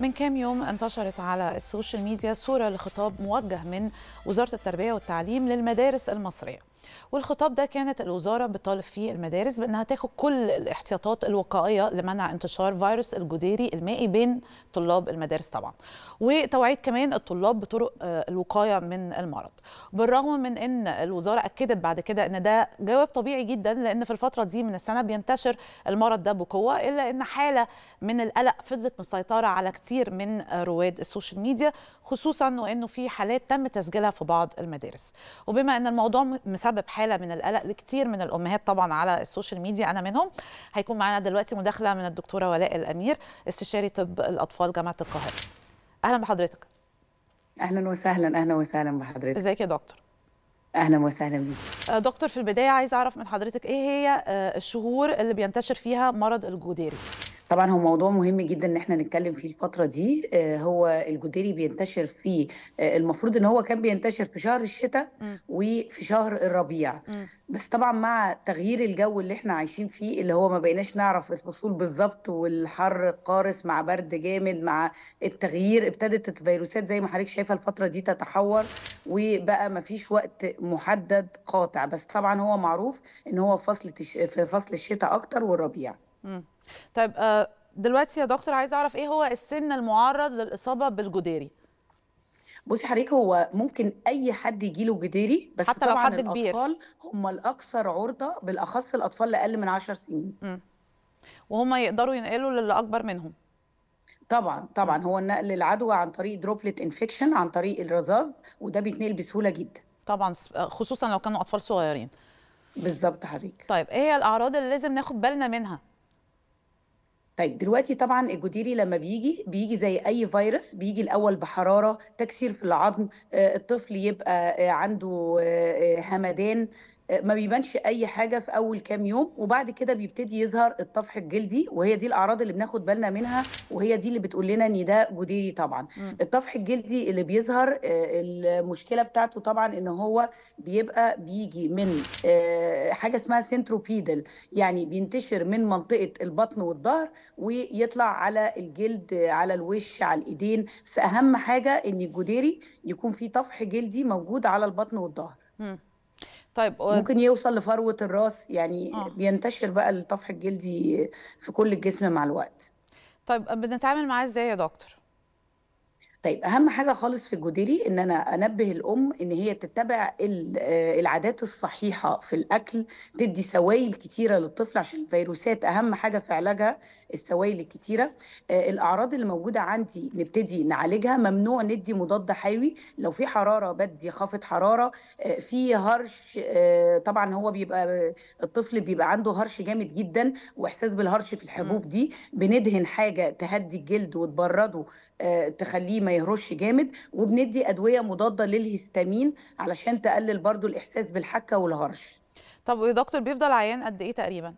من كام يوم انتشرت على السوشيال ميديا صورة لخطاب موجه من وزارة التربية والتعليم للمدارس المصرية والخطاب ده كانت الوزاره بتطالب فيه المدارس بانها تاخد كل الاحتياطات الوقائيه لمنع انتشار فيروس الجديري المائي بين طلاب المدارس طبعا وتوعيه كمان الطلاب بطرق آه، الوقايه من المرض بالرغم من ان الوزاره اكدت بعد كده ان ده جواب طبيعي جدا لان في الفتره دي من السنه بينتشر المرض ده بقوه الا ان حاله من القلق فضلت مسيطره على كتير من آه، رواد السوشيال ميديا خصوصا وانه في حالات تم تسجيلها في بعض المدارس وبما ان الموضوع مسبب بسبب حاله من القلق لكثير من الامهات طبعا على السوشيال ميديا انا منهم هيكون معانا دلوقتي مداخله من الدكتوره ولاء الامير استشاري طب الاطفال جامعه القاهره اهلا بحضرتك اهلا وسهلا اهلا وسهلا بحضرتك ازيك يا دكتور اهلا وسهلا بيك آه، دكتور في البدايه عايزه اعرف من حضرتك ايه هي آه، الشهور اللي بينتشر فيها مرض الجوديري طبعا هو موضوع مهم جدا ان احنا نتكلم فيه الفتره دي آه، هو الجديري بينتشر في آه، المفروض ان هو كان بينتشر في شهر الشتاء وفي شهر الربيع بس طبعا مع تغيير الجو اللي احنا عايشين فيه اللي هو ما بقيناش نعرف الفصول بالظبط والحر قارس مع برد جامد مع التغيير ابتدت الفيروسات زي ما حضرتك شايفه الفتره دي تتحور وبقى ما فيش وقت محدد قاطع بس طبعا هو معروف ان هو فصل في فصل الشتاء اكتر والربيع طيب آه، دلوقتي يا دكتور عايز اعرف ايه هو السن المعرض للاصابه بالجديري بصي حضرتك هو ممكن اي حد يجي له جديري بس حتى لو طبعا حد كبير الاطفال هم الاكثر عرضه بالاخص الاطفال اقل من 10 سنين م. وهم يقدروا ينقلوا للي اكبر منهم طبعا طبعا هو النقل العدوى عن طريق دروبلت انفكشن عن طريق الرذاذ وده بيتنقل بسهوله جدا طبعا آه، خصوصا لو كانوا اطفال صغيرين بالظبط حضرتك طيب ايه هي الاعراض اللي لازم ناخد بالنا منها طيب دلوقتي طبعا الجديري لما بيجي بيجي زي اي فيروس بيجي الاول بحراره تكسير في العظم آه، الطفل يبقى آه، عنده آه، همدان ما بيبانش اي حاجه في اول كام يوم وبعد كده بيبتدي يظهر الطفح الجلدي وهي دي الاعراض اللي بناخد بالنا منها وهي دي اللي بتقول لنا ان ده جديري طبعا م. الطفح الجلدي اللي بيظهر آه، المشكله بتاعته طبعا ان هو بيبقى بيجي من آه، حاجه اسمها سنتروبيدل يعني بينتشر من منطقه البطن والظهر ويطلع على الجلد على الوش على الايدين فاهم حاجه ان الجديري يكون فيه طفح جلدي موجود على البطن والظهر طيب و... ممكن يوصل لفروه الراس يعني آه. بينتشر بقى الطفح الجلدي في كل الجسم مع الوقت طيب بنتعامل معاه ازاي يا دكتور طيب اهم حاجه خالص في الجديري ان انا انبه الام ان هي تتبع آه، العادات الصحيحه في الاكل تدي سوائل كتيره للطفل عشان الفيروسات اهم حاجه في علاجها السوائل الكتيره آه، الاعراض اللي موجوده عندي نبتدي نعالجها ممنوع ندي مضاد حيوي لو في حراره بدي خافض حراره آه، في هرش طبعا هو بيبقى الطفل بيبقى عنده هرش جامد جدا واحساس بالهرش في الحبوب دي بندهن حاجه تهدي الجلد وتبرده تخليه ما يهرش جامد وبندي ادويه مضاده للهستامين علشان تقلل برضو الاحساس بالحكه والهرش طب يا دكتور بيفضل عيان قد ايه تقريبا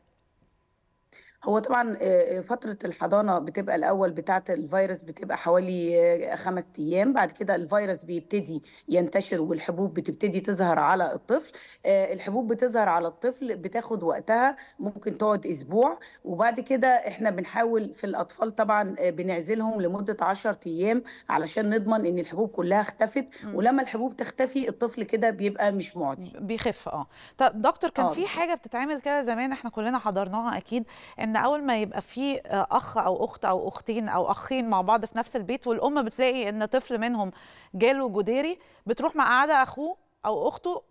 هو طبعا آه، آه، فترة الحضانة بتبقى الأول بتاعة الفيروس بتبقى حوالي آه، خمس أيام بعد كده الفيروس بيبتدي ينتشر والحبوب بتبتدي تظهر على الطفل الحبوب بتظهر على الطفل بتاخد وقتها ممكن تقعد أسبوع وبعد كده إحنا بنحاول في الأطفال طبعا بنعزلهم لمدة 10 أيام علشان نضمن إن الحبوب كلها اختفت ولما الحبوب تختفي الطفل كده بيبقى مش معدي بيخف اه طب دكتور كان آه. في حاجة بتتعمل كده زمان احنا كلنا حضرناها أكيد إن ان اول ما يبقى في آه، اخ او اخت او اختين او اخين مع بعض في نفس البيت والام بتلاقي ان طفل منهم جاله جديري بتروح مقعده اخوه او اخته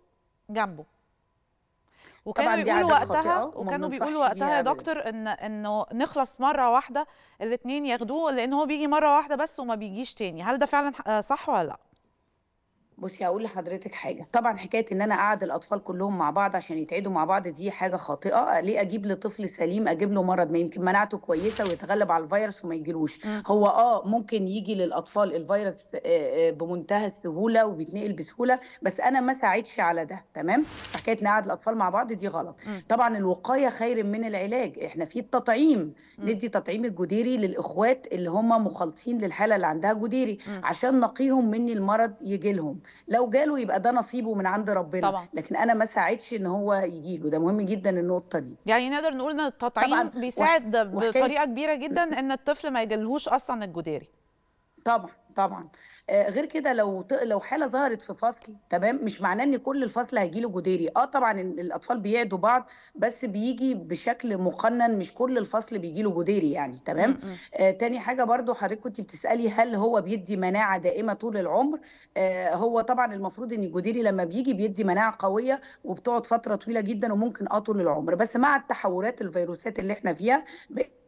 جنبه وكانوا بيقولوا وقتها وكانوا بيقولوا وقتها يا دكتور ان انه نخلص مره واحده الاثنين ياخدوه لان هو بيجي مره واحده بس وما بيجيش تاني هل ده فعلا آه، صح ولا لا بصي هقول لحضرتك حاجه طبعا حكايه ان انا اقعد الاطفال كلهم مع بعض عشان يتعدوا مع بعض دي حاجه خاطئه ليه اجيب لطفل سليم اجيب له مرض ما يمكن مناعته كويسه ويتغلب على الفيروس وما يجيلوش هو اه ممكن يجي للاطفال الفيروس آه، آه، بمنتهى السهوله وبيتنقل بسهوله بس انا ما ساعدش على ده تمام حكايه ان اقعد الاطفال مع بعض دي غلط طبعا الوقايه خير من العلاج احنا في التطعيم ندي تطعيم الجديري للاخوات اللي هم مخالطين للحاله اللي عندها جديري عشان نقيهم من المرض يجي لهم لو جاله يبقى ده نصيبه من عند ربنا طبعا. لكن انا ما ساعدش ان هو يجي له ده مهم جدا النقطه دي يعني نقدر نقول ان التطعيم بيساعد وح... بطريقه كبيره جدا ان الطفل ما يجلهوش اصلا الجداري طبعا طبعا آه، غير كده لو لو حاله ظهرت في فصل تمام مش معناه ان كل الفصل هيجي له جديري اه طبعا الاطفال بيعدوا بعض بس بيجي بشكل مقنن مش كل الفصل بيجي له جديري يعني تمام آه تاني حاجه برضو حضرتك كنت بتسالي هل هو بيدي مناعه دائمه طول العمر آه هو طبعا المفروض ان الجديري لما بيجي بيدي مناعه قويه وبتقعد فتره طويله جدا وممكن اه طول العمر بس مع التحورات الفيروسات اللي احنا فيها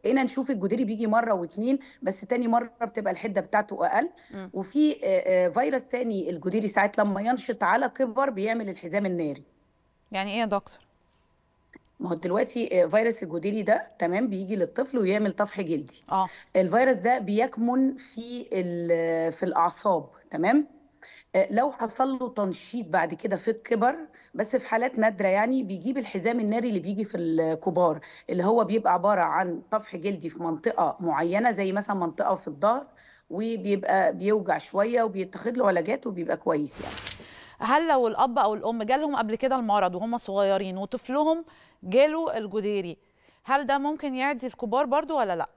بقينا نشوف الجدري بيجي مره واثنين بس تاني مره بتبقى الحده بتاعته اقل م. وفي آه، آه، فيروس تاني الجدري ساعات لما ينشط على كبر بيعمل الحزام الناري يعني ايه يا دكتور ما هو دلوقتي آه، فيروس الجدري ده تمام بيجي للطفل ويعمل طفح جلدي اه الفيروس ده بيكمن في في الاعصاب تمام آه، لو حصل له تنشيط بعد كده في الكبر بس في حالات نادره يعني بيجيب الحزام الناري اللي بيجي في الكبار اللي هو بيبقى عباره عن طفح جلدي في منطقه معينه زي مثلا منطقه في الظهر وبيبقى بيوجع شويه وبيتاخد له علاجات وبيبقى كويس يعني هل لو الاب او الام جالهم قبل كده المرض وهم صغيرين وطفلهم جاله الجديري هل ده ممكن يعدي الكبار برضو ولا لا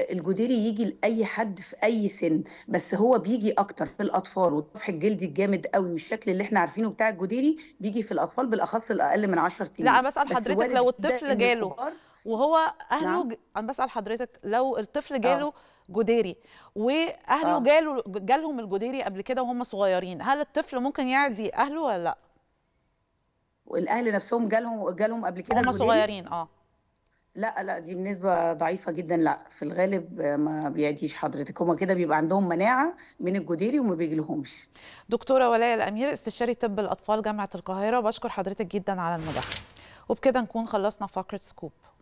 الجديري يجي لاي حد في اي سن بس هو بيجي اكتر في الاطفال والطفح الجلدي الجامد قوي والشكل اللي احنا عارفينه بتاع الجديري بيجي في الاطفال بالاخص الاقل من 10 سنين لا انا بسال حضرتك لو الطفل جاله وهو اهله نعم. ج... انا بسال حضرتك لو الطفل آه. جاله آه. جديري واهله آه. جاله جالهم الجديري قبل كده وهم صغيرين هل الطفل ممكن يعزي اهله ولا لا والاهل نفسهم جالهم جالهم قبل كده هم صغيرين اه لا لا دي بنسبة ضعيفة جدا لا في الغالب ما بيعديش حضرتك هما كده بيبقى عندهم مناعة من الجديري وما بيجيلهمش دكتورة ولاء الأمير استشاري طب الأطفال جامعة القاهرة بشكر حضرتك جدا على المداخلة وبكده نكون خلصنا فقرة سكوب